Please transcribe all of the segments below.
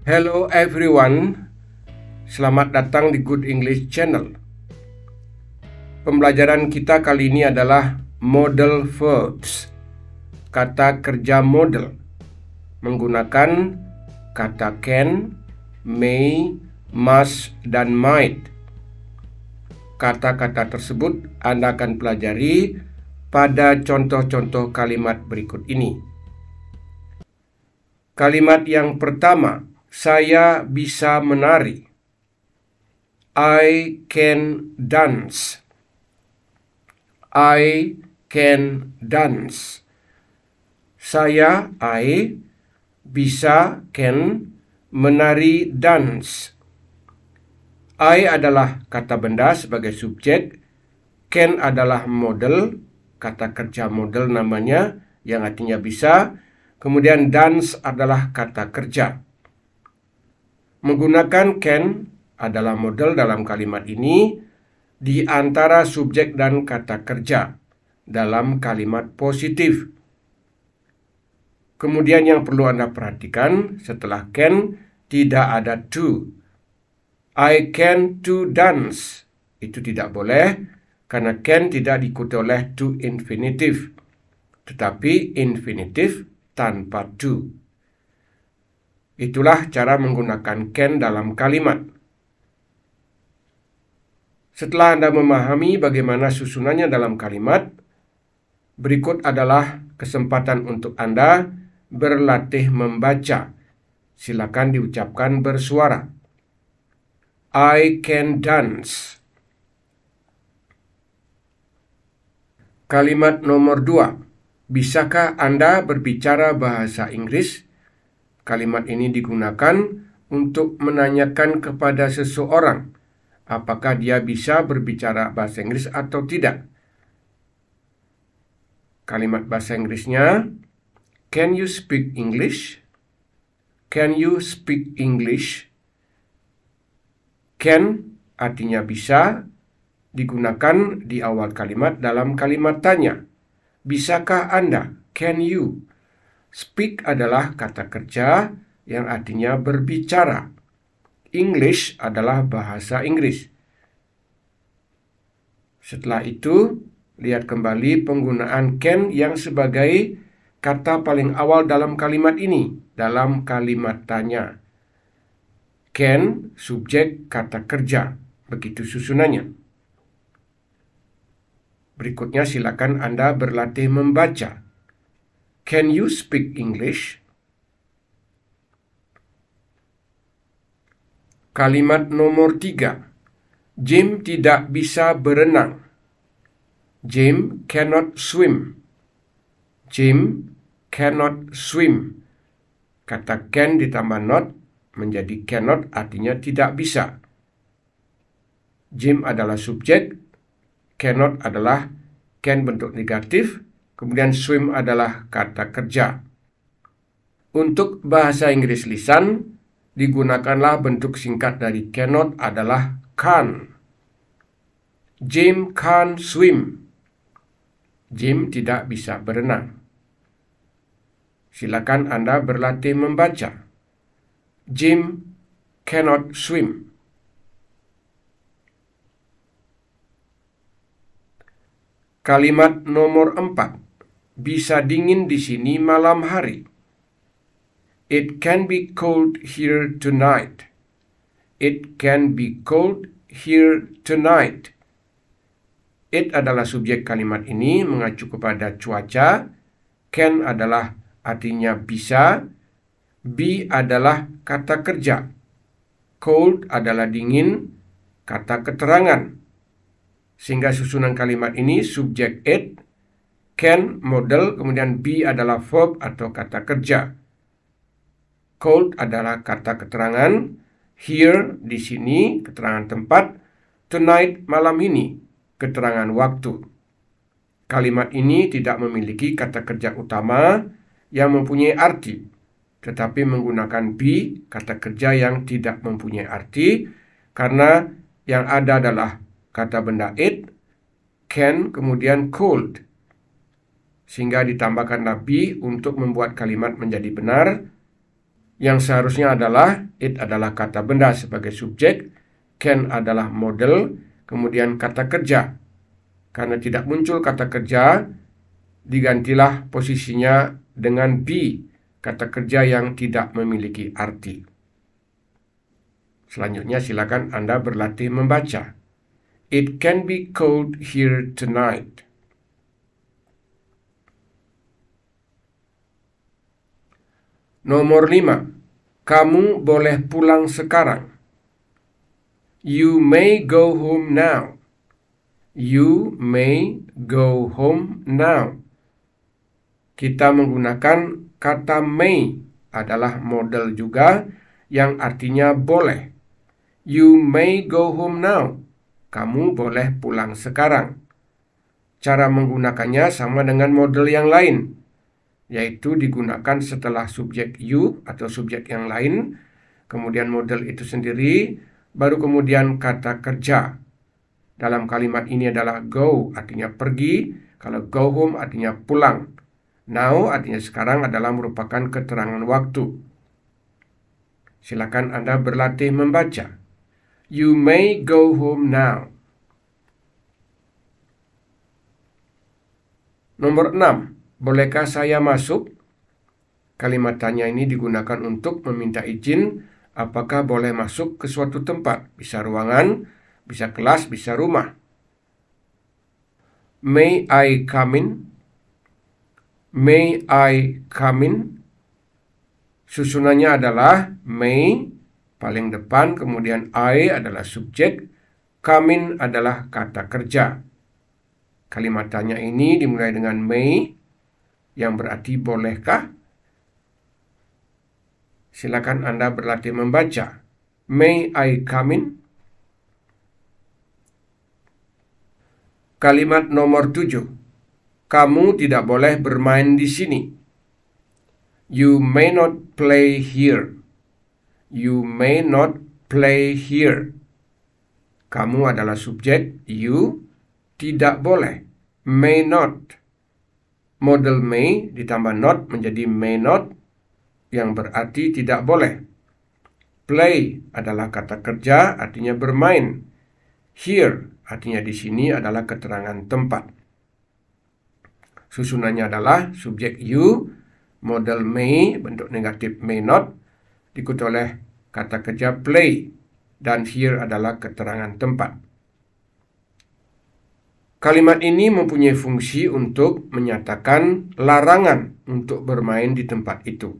Hello everyone, selamat datang di Good English Channel. Pembelajaran kita kali ini adalah model verbs, kata kerja model, menggunakan kata can, may, must, dan might. Kata-kata tersebut Anda akan pelajari pada contoh-contoh kalimat berikut ini. Kalimat yang pertama, saya bisa menari. I can dance. I can dance. Saya, I, bisa, can, menari, dance. I adalah kata benda sebagai subjek, can adalah model, kata kerja model namanya, yang artinya bisa. Kemudian dance adalah kata kerja. Menggunakan can adalah model dalam kalimat ini di antara subjek dan kata kerja dalam kalimat positif. Kemudian yang perlu Anda perhatikan setelah can tidak ada to. I can to dance. Itu tidak boleh karena can tidak diikuti oleh to infinitive. Tetapi infinitive tanpa to. Itulah cara menggunakan can dalam kalimat. Setelah Anda memahami bagaimana susunannya dalam kalimat, berikut adalah kesempatan untuk Anda berlatih membaca. Silakan diucapkan bersuara. I can dance. Kalimat nomor dua. Bisakah Anda berbicara bahasa Inggris? Kalimat ini digunakan untuk menanyakan kepada seseorang apakah dia bisa berbicara bahasa Inggris atau tidak. Kalimat bahasa Inggrisnya Can you speak English? Can you speak English? Can artinya bisa digunakan di awal kalimat dalam kalimat tanya. Bisakah Anda? Can you? Speak adalah kata kerja yang artinya berbicara. English adalah bahasa Inggris. Setelah itu, lihat kembali penggunaan can yang sebagai kata paling awal dalam kalimat ini, dalam kalimat tanya. Can, subjek, kata kerja. Begitu susunannya. Berikutnya silakan Anda berlatih membaca. Can you speak English? Kalimat nomor tiga. Jim tidak bisa berenang. Jim cannot swim. Jim cannot swim. Kata can ditambah not menjadi cannot artinya tidak bisa. Jim adalah subjek, cannot adalah can bentuk negatif, Kemudian swim adalah kata kerja. Untuk bahasa Inggris lisan, digunakanlah bentuk singkat dari cannot adalah can. Jim can swim. Jim tidak bisa berenang. Silakan Anda berlatih membaca. Jim cannot swim. Kalimat nomor empat bisa dingin di sini malam hari. It can be cold here tonight. It can be cold here tonight. It adalah subjek kalimat ini mengacu kepada cuaca. Can adalah artinya bisa. Be adalah kata kerja. Cold adalah dingin, kata keterangan. Sehingga susunan kalimat ini subjek it Can model, kemudian be adalah verb atau kata kerja. Cold adalah kata keterangan. Here di sini keterangan tempat. Tonight malam ini keterangan waktu. Kalimat ini tidak memiliki kata kerja utama yang mempunyai arti, tetapi menggunakan be kata kerja yang tidak mempunyai arti karena yang ada adalah kata benda it, can, kemudian cold sehingga ditambahkan nabi untuk membuat kalimat menjadi benar yang seharusnya adalah it adalah kata benda sebagai subjek, can adalah model, kemudian kata kerja. Karena tidak muncul kata kerja, digantilah posisinya dengan be, kata kerja yang tidak memiliki arti. Selanjutnya silakan Anda berlatih membaca. It can be cold here tonight. Nomor 5. Kamu boleh pulang sekarang. You may go home now. You may go home now. Kita menggunakan kata may adalah model juga yang artinya boleh. You may go home now. Kamu boleh pulang sekarang. Cara menggunakannya sama dengan model yang lain, yaitu digunakan setelah subjek you atau subjek yang lain, kemudian model itu sendiri, baru kemudian kata kerja. Dalam kalimat ini adalah go artinya pergi, kalau go home artinya pulang. Now artinya sekarang adalah merupakan keterangan waktu. Silakan Anda berlatih membaca. You may go home now. Nomor 6. Bolehkah saya masuk? Kalimat tanya ini digunakan untuk meminta izin apakah boleh masuk ke suatu tempat, bisa ruangan, bisa kelas, bisa rumah. May I come in? May I come in? Susunannya adalah may paling depan, kemudian I adalah subjek, come in adalah kata kerja. Kalimat tanya ini dimulai dengan may, yang berarti bolehkah? Silakan Anda berlatih membaca. May I come in? Kalimat nomor tujuh. Kamu tidak boleh bermain di sini. You may not play here. You may not play here. Kamu adalah subjek you tidak boleh. May not model may ditambah not menjadi may not yang berarti tidak boleh. Play adalah kata kerja artinya bermain. Here artinya di sini adalah keterangan tempat. Susunannya adalah subjek you, model may bentuk negatif may not diikuti oleh kata kerja play dan here adalah keterangan tempat. Kalimat ini mempunyai fungsi untuk menyatakan larangan untuk bermain di tempat itu.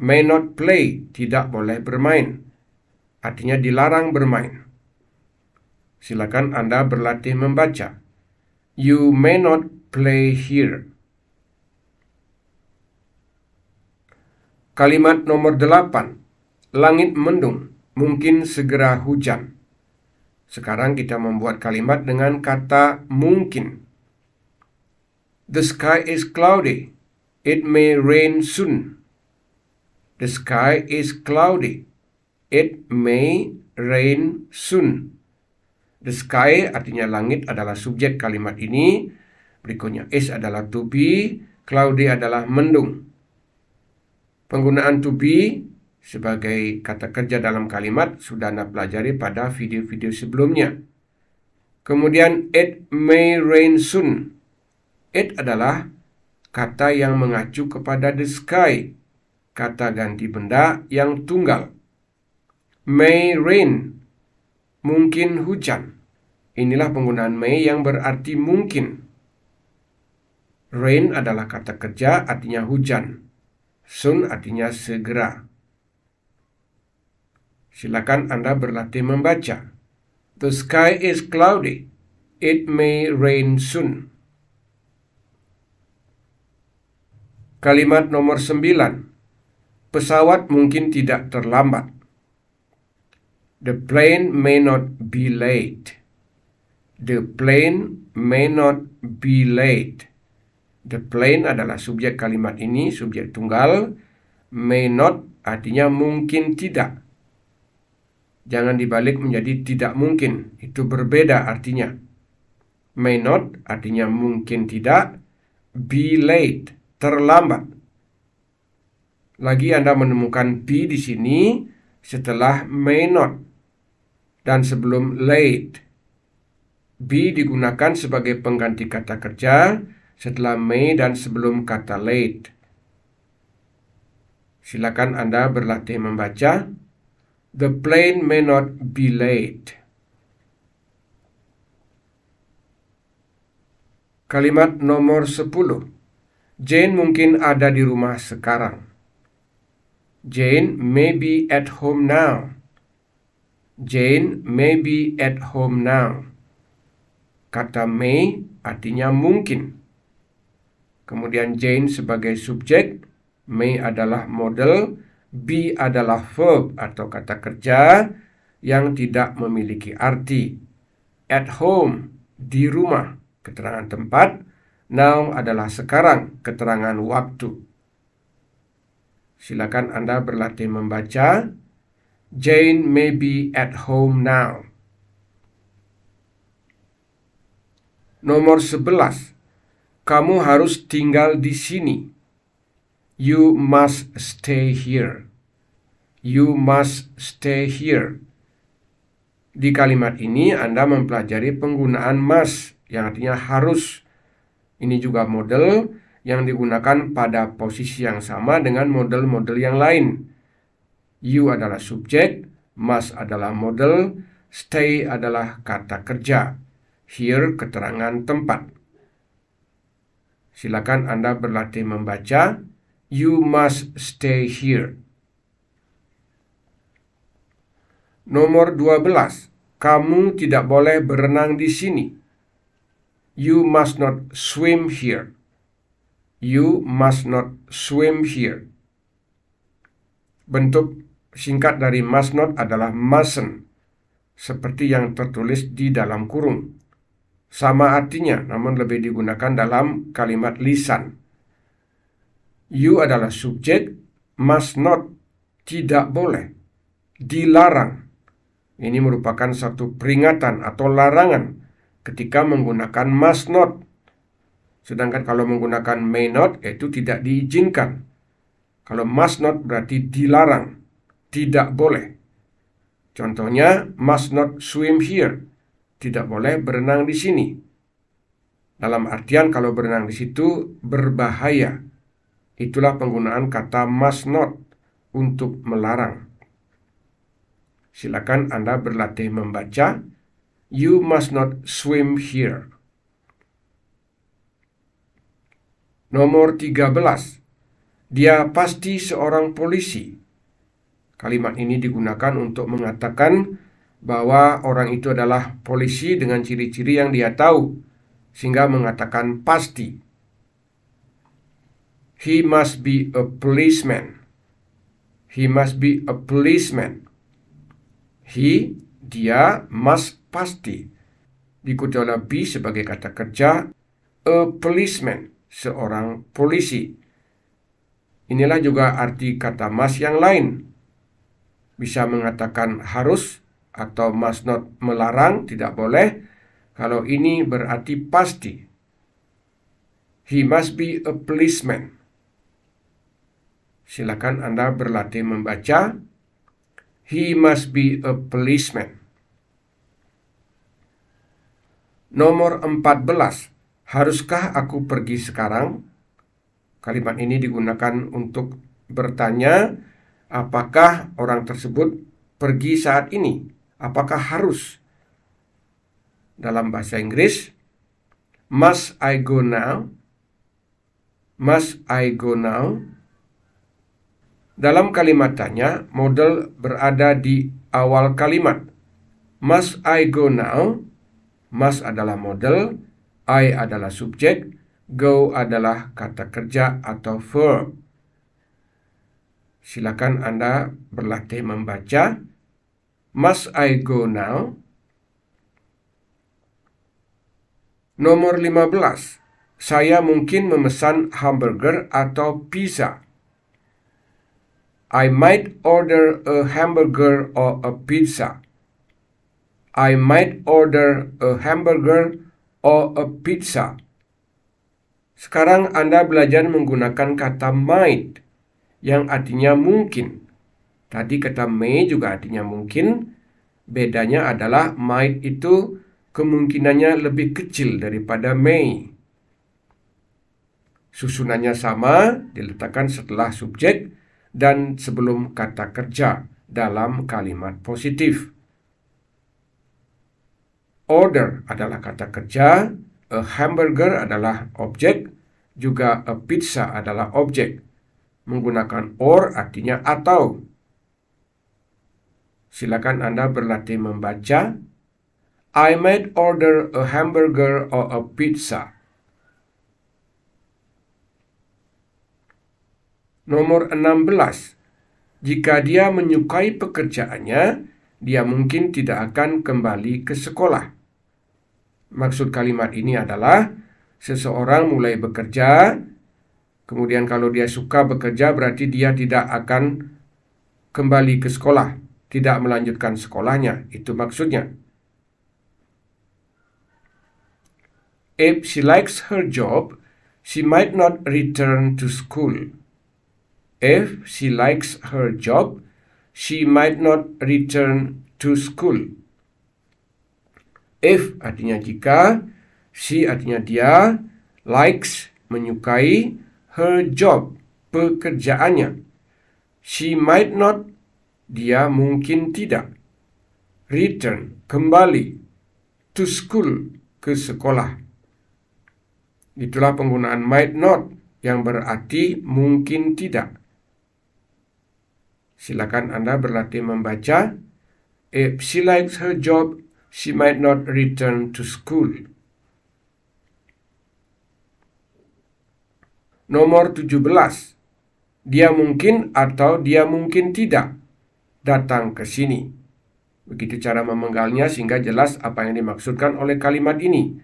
May not play, tidak boleh bermain. Artinya dilarang bermain. Silakan Anda berlatih membaca. You may not play here. Kalimat nomor delapan. Langit mendung, mungkin segera hujan. Sekarang kita membuat kalimat dengan kata mungkin. The sky is cloudy. It may rain soon. The sky is cloudy. It may rain soon. The sky artinya langit adalah subjek kalimat ini. Berikutnya is adalah to be, cloudy adalah mendung. Penggunaan to be sebagai kata kerja dalam kalimat sudah Anda pelajari pada video-video sebelumnya. Kemudian it may rain soon. It adalah kata yang mengacu kepada the sky, kata ganti benda yang tunggal. May rain, mungkin hujan. Inilah penggunaan may yang berarti mungkin. Rain adalah kata kerja artinya hujan. Soon artinya segera. Silakan Anda berlatih membaca. The sky is cloudy. It may rain soon. Kalimat nomor 9. Pesawat mungkin tidak terlambat. The plane may not be late. The plane may not be late. The plane adalah subjek kalimat ini, subjek tunggal. May not artinya mungkin tidak jangan dibalik menjadi tidak mungkin. Itu berbeda artinya. May not artinya mungkin tidak, be late, terlambat. Lagi Anda menemukan be di sini setelah may not dan sebelum late. Be digunakan sebagai pengganti kata kerja setelah may dan sebelum kata late. Silakan Anda berlatih membaca. The plane may not be late. Kalimat nomor 10. Jane mungkin ada di rumah sekarang. Jane may be at home now. Jane may be at home now. Kata may artinya mungkin. Kemudian Jane sebagai subjek, may adalah model, be adalah verb atau kata kerja yang tidak memiliki arti. At home, di rumah, keterangan tempat. Now adalah sekarang, keterangan waktu. Silakan Anda berlatih membaca. Jane may be at home now. Nomor 11. Kamu harus tinggal di sini. You must stay here. You must stay here. Di kalimat ini Anda mempelajari penggunaan must yang artinya harus. Ini juga model yang digunakan pada posisi yang sama dengan model-model yang lain. You adalah subjek, must adalah model, stay adalah kata kerja. Here keterangan tempat. Silakan Anda berlatih membaca. You must stay here. Nomor 12. Kamu tidak boleh berenang di sini. You must not swim here. You must not swim here. Bentuk singkat dari must not adalah mustn't, seperti yang tertulis di dalam kurung. Sama artinya, namun lebih digunakan dalam kalimat lisan. You adalah subjek, must not, tidak boleh, dilarang. Ini merupakan satu peringatan atau larangan ketika menggunakan must not. Sedangkan kalau menggunakan may not itu tidak diizinkan. Kalau must not berarti dilarang, tidak boleh. Contohnya must not swim here, tidak boleh berenang di sini. Dalam artian kalau berenang di situ berbahaya. Itulah penggunaan kata must not untuk melarang. Silakan Anda berlatih membaca You must not swim here. Nomor 13. Dia pasti seorang polisi. Kalimat ini digunakan untuk mengatakan bahwa orang itu adalah polisi dengan ciri-ciri yang dia tahu, sehingga mengatakan pasti. He must be a policeman. He must be a policeman. He, dia, must pasti. Diikuti oleh be sebagai kata kerja, a policeman, seorang polisi. Inilah juga arti kata must yang lain. Bisa mengatakan harus atau must not melarang, tidak boleh. Kalau ini berarti pasti. He must be a policeman. Silakan Anda berlatih membaca He must be a policeman. Nomor 14. Haruskah aku pergi sekarang? Kalimat ini digunakan untuk bertanya apakah orang tersebut pergi saat ini? Apakah harus? Dalam bahasa Inggris, must I go now? Must I go now? Dalam kalimat tanya, model berada di awal kalimat. Must I go now? Must adalah model, I adalah subjek, go adalah kata kerja atau verb. Silakan Anda berlatih membaca. Must I go now? Nomor 15. Saya mungkin memesan hamburger atau pizza. I might order a hamburger or a pizza. I might order a hamburger or a pizza. Sekarang Anda belajar menggunakan kata might yang artinya mungkin. Tadi kata may juga artinya mungkin. Bedanya adalah might itu kemungkinannya lebih kecil daripada may. Susunannya sama, diletakkan setelah subjek dan sebelum kata kerja dalam kalimat positif. Order adalah kata kerja, a hamburger adalah objek, juga a pizza adalah objek. Menggunakan or artinya atau. Silakan Anda berlatih membaca. I might order a hamburger or a pizza. Nomor 16. Jika dia menyukai pekerjaannya, dia mungkin tidak akan kembali ke sekolah. Maksud kalimat ini adalah seseorang mulai bekerja, kemudian kalau dia suka bekerja berarti dia tidak akan kembali ke sekolah, tidak melanjutkan sekolahnya. Itu maksudnya. If she likes her job, she might not return to school. If she likes her job, she might not return to school. If artinya jika, she artinya dia, likes menyukai her job, pekerjaannya. She might not, dia mungkin tidak. Return, kembali. To school, ke sekolah. Itulah penggunaan might not yang berarti mungkin tidak. Silakan Anda berlatih membaca. If she likes her job, she might not return to school. Nomor 17. Dia mungkin atau dia mungkin tidak datang ke sini. Begitu cara memenggalnya sehingga jelas apa yang dimaksudkan oleh kalimat ini.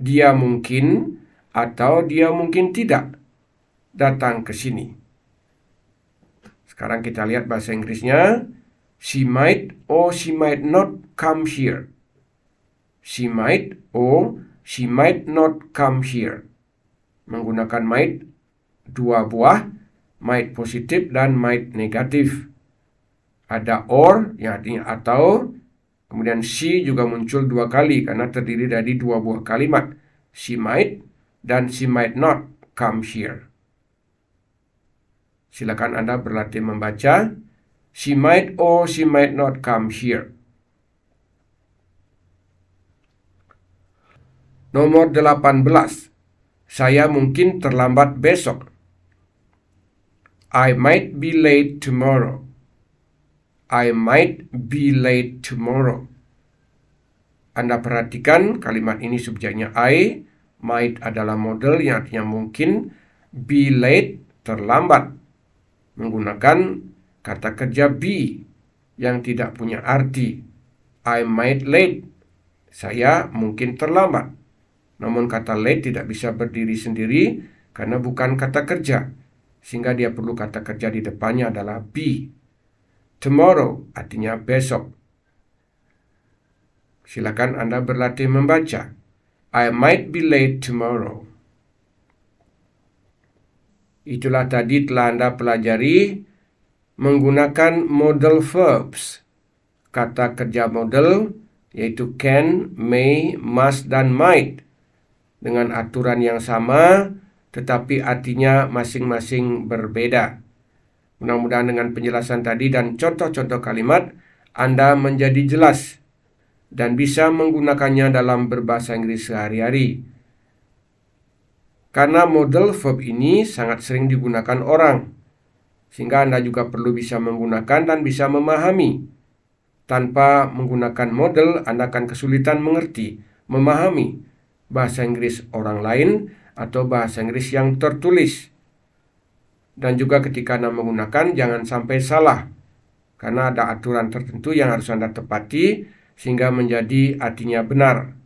Dia mungkin atau dia mungkin tidak datang ke sini. Sekarang kita lihat bahasa Inggrisnya. She might or she might not come here. She might or she might not come here. Menggunakan might dua buah, might positif dan might negatif. Ada or yang artinya atau, kemudian she juga muncul dua kali karena terdiri dari dua buah kalimat. She might dan she might not come here. Silakan Anda berlatih membaca. She might or she might not come here. Nomor 18. Saya mungkin terlambat besok. I might be late tomorrow. I might be late tomorrow. Anda perhatikan kalimat ini subjeknya I, might adalah model yang artinya mungkin, be late terlambat menggunakan kata kerja be yang tidak punya arti. I might late. Saya mungkin terlambat. Namun kata late tidak bisa berdiri sendiri karena bukan kata kerja. Sehingga dia perlu kata kerja di depannya adalah be. Tomorrow artinya besok. Silakan Anda berlatih membaca. I might be late tomorrow. Itulah tadi telah Anda pelajari menggunakan model verbs, kata kerja model yaitu can, may, must, dan might dengan aturan yang sama tetapi artinya masing-masing berbeda. Mudah-mudahan dengan penjelasan tadi dan contoh-contoh kalimat Anda menjadi jelas dan bisa menggunakannya dalam berbahasa Inggris sehari-hari. Karena model verb ini sangat sering digunakan orang, sehingga Anda juga perlu bisa menggunakan dan bisa memahami. Tanpa menggunakan model, Anda akan kesulitan mengerti, memahami bahasa Inggris orang lain atau bahasa Inggris yang tertulis. Dan juga ketika Anda menggunakan, jangan sampai salah, karena ada aturan tertentu yang harus Anda tepati sehingga menjadi artinya benar.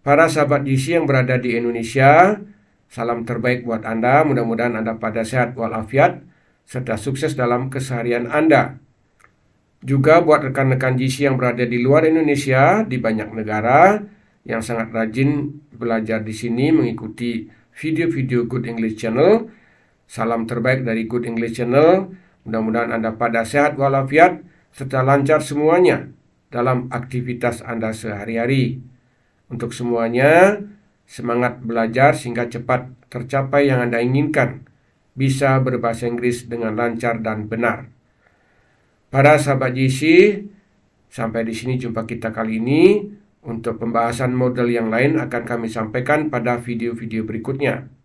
Para sahabat GC yang berada di Indonesia, salam terbaik buat Anda. Mudah-mudahan Anda pada sehat walafiat serta sukses dalam keseharian Anda. Juga buat rekan-rekan GC yang berada di luar Indonesia, di banyak negara, yang sangat rajin belajar di sini mengikuti video-video Good English Channel. Salam terbaik dari Good English Channel. Mudah-mudahan Anda pada sehat walafiat serta lancar semuanya dalam aktivitas Anda sehari-hari. Untuk semuanya, semangat belajar sehingga cepat tercapai yang Anda inginkan. Bisa berbahasa Inggris dengan lancar dan benar. Para sahabat GC sampai di sini jumpa kita kali ini. Untuk pembahasan model yang lain akan kami sampaikan pada video-video berikutnya.